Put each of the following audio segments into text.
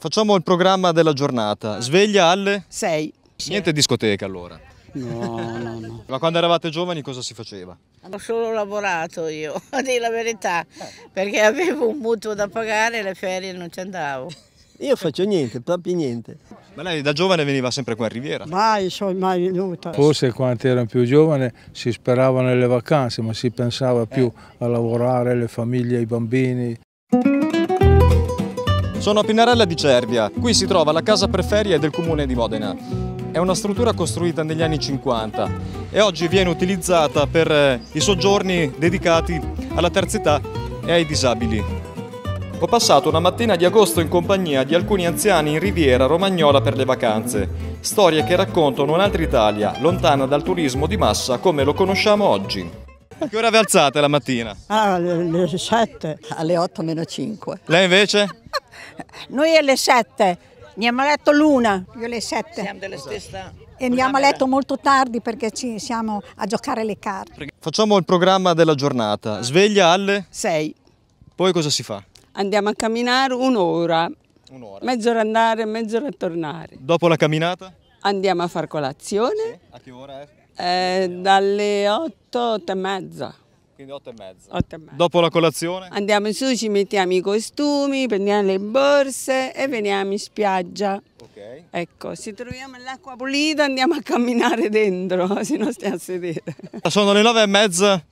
Facciamo il programma della giornata. Ah. Sveglia alle? 6. Niente discoteca allora. No, no, no. Ma quando eravate giovani cosa si faceva? Ho solo lavorato io, a dire la verità, perché avevo un mutuo da pagare e le ferie non ci andavo. Io faccio niente, proprio niente. Ma lei da giovane veniva sempre qua in Riviera? Mai, sono mai venuta. Forse quando ero più giovane si sperava nelle vacanze, ma si pensava più a lavorare, le famiglie, i bambini. Sono a Pinarella di Cervia, qui si trova la casa preferia del comune di Modena. È una struttura costruita negli anni 50 e oggi viene utilizzata per eh, i soggiorni dedicati alla terza età e ai disabili. Ho passato una mattina di agosto in compagnia di alcuni anziani in riviera romagnola per le vacanze, storie che raccontano un'altra Italia, lontana dal turismo di massa come lo conosciamo oggi. A che ora vi alzate la mattina? Ah, alle 7. Alle 8 meno 5. Lei invece? Noi alle 7, andiamo a letto l'una, io alle 7. Siamo della stessa... E andiamo a letto molto tardi perché ci siamo a giocare le carte. Facciamo il programma della giornata. Sveglia alle? 6. Poi cosa si fa? Andiamo a camminare un'ora. Un'ora. Mezz'ora andare, mezz'ora tornare. Dopo la camminata? Andiamo a far colazione. Sì. A che ora è? Eh, dalle 8, 8 e mezza. Quindi 8 e mezza. 8 e mezza. Dopo la colazione? Andiamo su, ci mettiamo i costumi, prendiamo le borse e veniamo in spiaggia. Ok. Ecco, se troviamo l'acqua pulita andiamo a camminare dentro, se non stiamo a sedere. Sono le 9 e mezza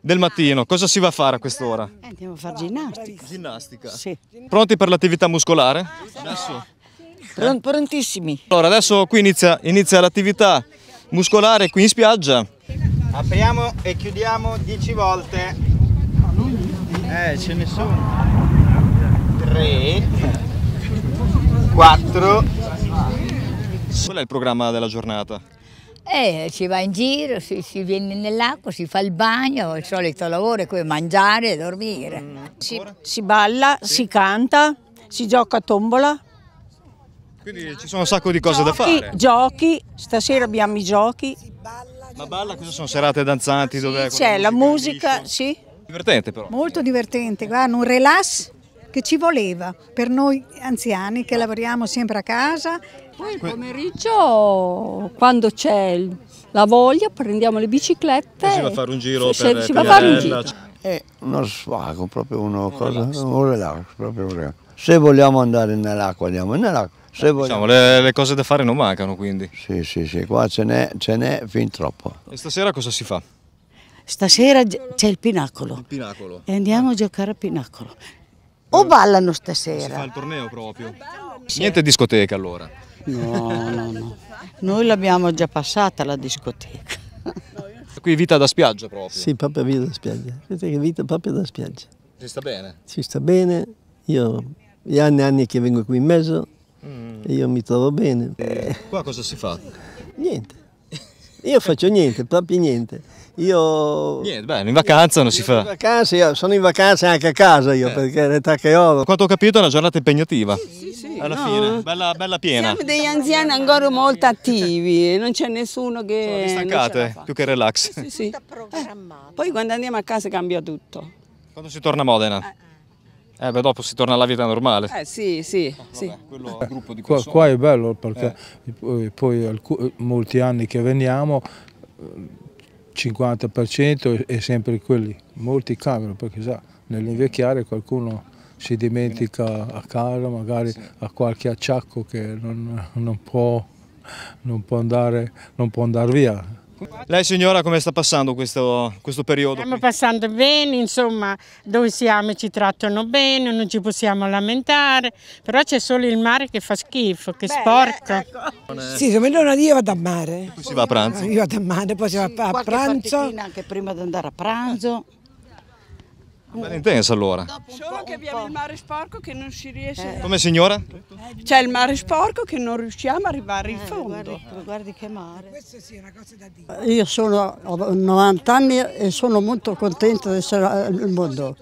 del mattino, cosa si va a fare a quest'ora? Eh, andiamo a fare ginnastica. Ginnastica? Sì. Pronti per l'attività muscolare? Ah, adesso? Prontissimi. Allora, adesso qui inizia, inizia l'attività muscolare qui in spiaggia apriamo e chiudiamo 10 volte eh ce ne sono 3 4 qual è il programma della giornata? Eh, si va in giro, si, si viene nell'acqua, si fa il bagno, il solito lavoro è mangiare e dormire. Mm. si, si, balla, sì. si canta, si gioca a tombola. Quindi ci sono un sacco di cose giochi, da fare. Giochi, stasera abbiamo i giochi. Si balla. Ma balla queste sono serate danzanti? Sì, c'è la musica, sì. Divertente però. Molto divertente, guarda, un relax che ci voleva per noi anziani che lavoriamo sempre a casa. Poi il pomeriggio, quando c'è la voglia, prendiamo le biciclette. E si va a fare un giro se, per si va a fare un giro. È uno svago, proprio uno, un cosa, relax. un relax, proprio un relax. Se vogliamo andare nell'acqua andiamo nell'acqua se diciamo, le, le, cose da fare non mancano quindi. Sì, sì, sì, qua ce n'è, fin troppo. E stasera cosa si fa? Stasera c'è il pinacolo. Il pinacolo. E andiamo a giocare a pinacolo. O ballano stasera? Si fa il torneo proprio. Sì. Niente discoteca allora. No, no, no. Noi l'abbiamo già passata la discoteca. Qui vita da spiaggia proprio. Sì, proprio vita da spiaggia. Vedete vita proprio da spiaggia. Si sta bene? Si sta bene. Io gli anni e anni che vengo qui in mezzo io mi trovo bene. Eh, qua cosa si fa? Niente. Io faccio niente, proprio niente. Io... Niente, bene, in vacanza non si fa. In vacanza, io sono in vacanza anche a casa io, eh. perché l'età che ho... Quanto ho capito è una giornata impegnativa. Sì, sì, sì Alla no. fine, bella, bella, piena. Siamo degli anziani ancora molto attivi, non c'è nessuno che... Sono stancate, più che relax. Sì, sì. sì. Eh, poi quando andiamo a casa cambia tutto. Quando si torna a Modena? Eh. Eh beh, dopo si torna alla vita normale. Eh sì, sì. Oh, sì. Vabbè, eh, qua, qua, è bello perché eh. poi, poi eh, molti anni che veniamo, 50% eh, è sempre quelli, molti cambiano perché sa, nell'invecchiare qualcuno si dimentica a casa, magari sì. qualche acciacco che non, non, può, non, può andare, non può andare via. Lei signora come sta passando questo, questo periodo? Stiamo passando bene, insomma, dove siamo ci trattano bene, non ci possiamo lamentare, però c'è solo il mare che fa schifo, che Beh, sporco. Ecco. Sì, se me lo io vado a mare. Poi si va a pranzo. Io vado a mare, poi si va a pranzo. anche prima di andare a pranzo. Bella intensa allora. Solo che abbiamo il mare sporco che non si riesce... Eh. Come signora? C'è il mare sporco che non riusciamo a arrivare in eh, fondo. Eh, guardi, guardi, che mare. Questo sì è una cosa da dire. Io sono, ho 90 anni e sono molto contento di essere al eh, mondo.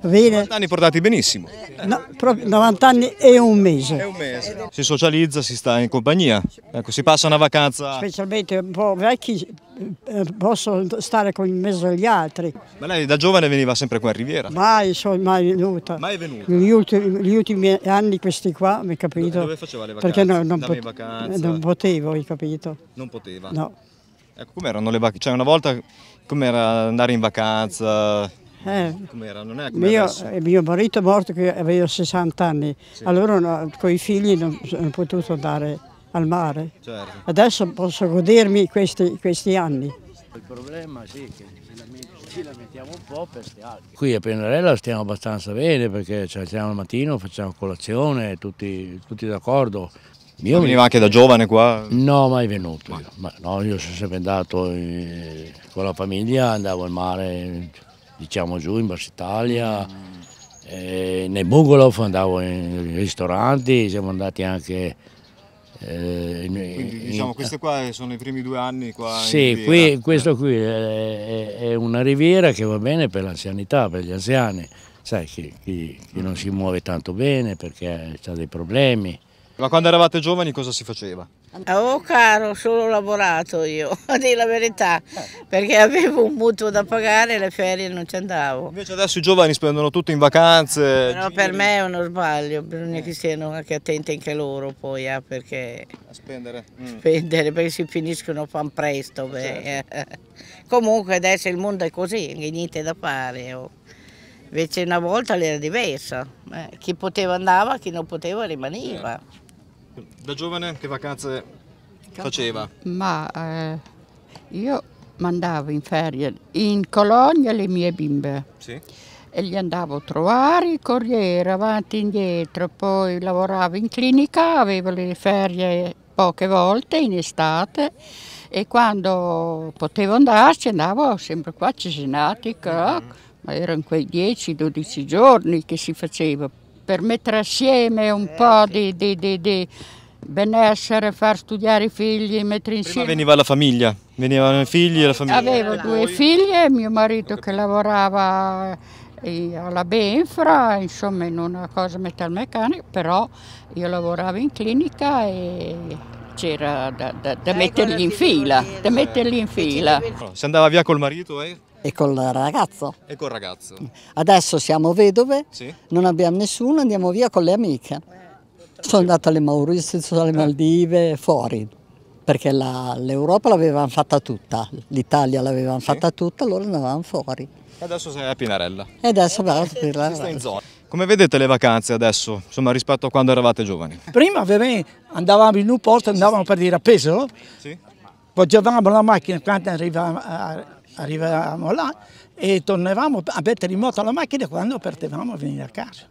Bene. 90 anni portati benissimo. Eh, no, 90 anni e un mese. È un mese. Si socializza, si sta in compagnia. Ecco, si passa una vacanza... Specialmente un po' vecchi eh, posso stare in mezzo agli altri. Ma lei da giovane veniva sempre qua in Riviera? Mai, sono mai venuta. Mai venuta? Gli ultimi, gli ultimi anni questi qua, mi capito? Dove faceva le vacanze? Perché no, non, pot non, potevo, hai capito? Non poteva? No. Ecco, com'erano le vacanze? Cioè una volta com'era andare in vacanza? Eh, com'era? Non è come mio, eh, mio marito è morto che aveva 60 anni, sì. allora no, con i figli non, non ho potuto andare al mare. Certo. Adesso posso godermi questi, questi anni. Il problema sì, che ci, lament ci lamentiamo un po' per queste alghe. Qui a Pennarella stiamo abbastanza bene perché ci cioè, alziamo al mattino, facciamo colazione, tutti, tutti d'accordo. Io veniva anche da giovane qua? No, mai venuto. Io. Ma, no, io sono sempre andato in, eh, con la famiglia, andavo al mare, diciamo giù in Bassa Italia, mm. Eh, nei Bungalow andavo in ristoranti, siamo andati anche eh, Quindi diciamo in, questi qua eh, sono i primi due anni qua Sì, qui, questo qui eh, è, è, una riviera che va bene per l'anzianità, per gli anziani, sai chi, chi, chi non si muove tanto bene perché ha dei problemi. Ma quando eravate giovani cosa si faceva? Ah, oh caro, solo lavorato io, a dire la verità, perché avevo un mutuo da pagare e le ferie non ci andavo. Invece adesso i giovani spendono tutto in vacanze. Però giri. per me è uno sbaglio, bisogna eh. che siano anche attenti anche loro poi, eh, perché... A spendere. Mm. Spendere, perché si finiscono fan presto. Eh, certo. Eh. Comunque adesso il mondo è così, niente da fare. Oh. Invece una volta era diversa, eh, chi poteva andava, chi non poteva certo. rimaneva. Yeah. Da giovane che vacanze faceva? Ma eh, io mandavo in ferie in colonia le mie bimbe. Sì. E li andavo a trovare il corriere avanti e indietro, poi lavoravo in clinica, avevo le ferie poche volte in estate e quando potevo andarci andavo sempre qua a Cesenatico, mm -hmm. ma erano quei 10-12 giorni che si faceva per mettere assieme un eh, po' sì. di, di, di, benessere, far studiare i figli, mettere insieme. Prima veniva la famiglia, venivano i figli e la famiglia. Avevo due figlie mio marito che lavorava eh, alla Benfra, insomma in una cosa metalmeccanica, però io lavoravo in clinica e c'era da, da, da eh, metterli in fila, da metterli in fila. Se andava via col marito, eh? e col ragazzo. E col ragazzo. Adesso siamo vedove, sì. non abbiamo nessuno, andiamo via con le amiche. Sono andata alle Mauritius, alle Maldive, fuori, perché l'Europa la, l'avevamo fatta tutta, l'Italia l'avevamo sì. fatta tutta, allora andavamo fuori. E adesso sei a Pinarella. E adesso vado a Pinarella. Come vedete le vacanze adesso, insomma, rispetto a quando eravate giovani? Prima andavamo in un posto, andavamo per dire a peso, sì. poggiavamo la macchina quando arrivavamo arriviamo là e tornavamo a mettere in moto la macchina quando partevamo a venire a casa.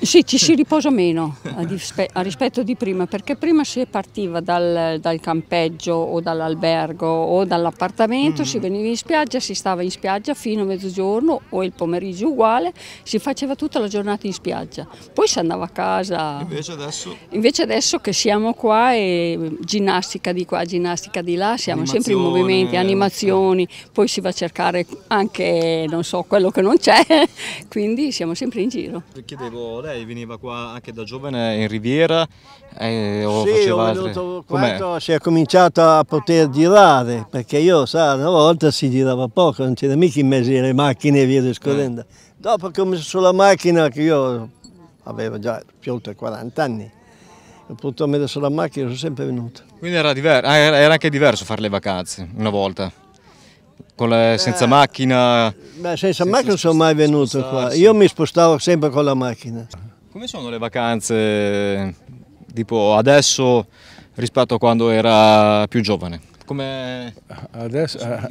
Sì, ci si riposa meno a, rispetto di prima, perché prima si partiva dal, dal campeggio o dall'albergo o dall'appartamento, mm. si veniva in spiaggia, si stava in spiaggia fino a mezzogiorno o il pomeriggio uguale, si faceva tutta la giornata in spiaggia, poi si andava a casa. Invece adesso? Invece adesso che siamo qua e ginnastica di qua, ginnastica di là, siamo sempre in movimenti, eh, animazioni, poi si va a cercare anche non so quello che non c'è, quindi siamo sempre in giro. Chiedevo, lei veniva qua anche da giovane in Riviera? Eh, o sì, ho venuto quando si è cominciato a poter girare, perché io sa, una volta si girava poco, non c'era mica in mezzo alle macchine e via discorrendo. Eh. Dopo che ho messo sulla macchina, che io avevo già più oltre 40 anni, ho potuto mettere sulla macchina e sono sempre venuto. Quindi era, ah, era anche diverso fare le vacanze una volta? le, senza macchina? Beh, senza, senza macchina non sono mai venuto spostarsi. qua, io mi spostavo sempre con la macchina. Come sono le vacanze, tipo adesso rispetto a quando era più giovane? come adesso, sono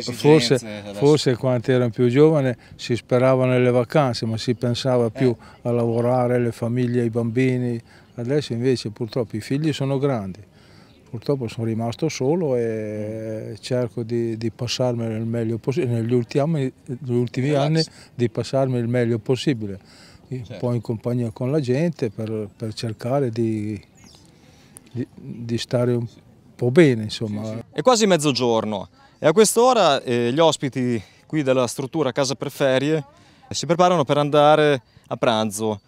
forse, adesso? forse, quando ero più giovane si sperava nelle vacanze ma si pensava eh. più a lavorare, le famiglie, i bambini adesso invece purtroppo i figli sono grandi purtroppo sono rimasto solo e mm. cerco di, di passarmi il meglio possibile, negli ultimi, negli ultimi anni di passarmi il meglio possibile, certo. po' in compagnia con la gente per, per cercare di, di, di, stare un po' bene. Insomma. Sì, sì. È quasi mezzogiorno e a quest'ora eh, gli ospiti qui della struttura Casa per Ferie si preparano per andare a pranzo.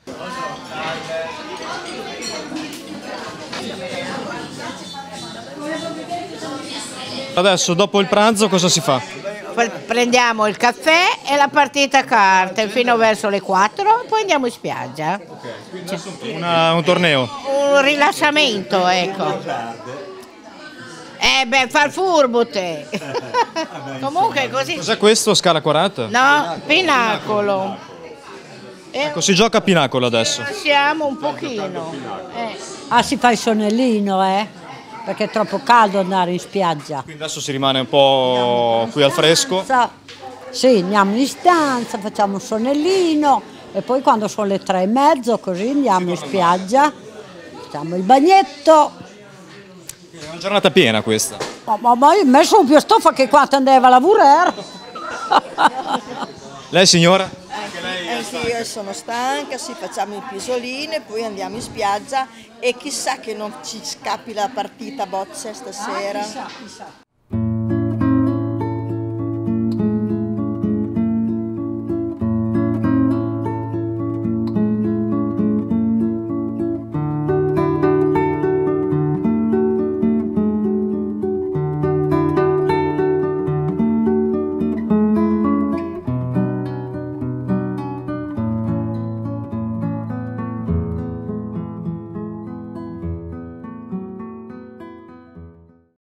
Adesso dopo il pranzo cosa si fa? Prendiamo il caffè e la partita a carte fino verso le 4, poi andiamo in spiaggia. una, un torneo? Un rilassamento, ecco. Eh beh, fa il furbo te. Comunque così. Cos'è questo? Scala 40? No, pinacolo. Ecco, si gioca a pinacolo adesso. Siamo un pochino. Ah, si fa il sonnellino, eh? perché è troppo caldo andare in spiaggia. Quindi adesso si rimane un po' qui al fresco? Sì, andiamo in stanza, facciamo un sonnellino e poi quando sono le tre e mezzo così andiamo in spiaggia, facciamo il bagnetto. è una giornata piena questa? Ma, ma, ma io mi sono più stufa che quando andavo a lavorare lei signora? Anche, lei anche io sono stanca, sì, facciamo il pisolino e poi andiamo in spiaggia e chissà che non ci scappi la partita bocce stasera. Ah, chissà, chissà.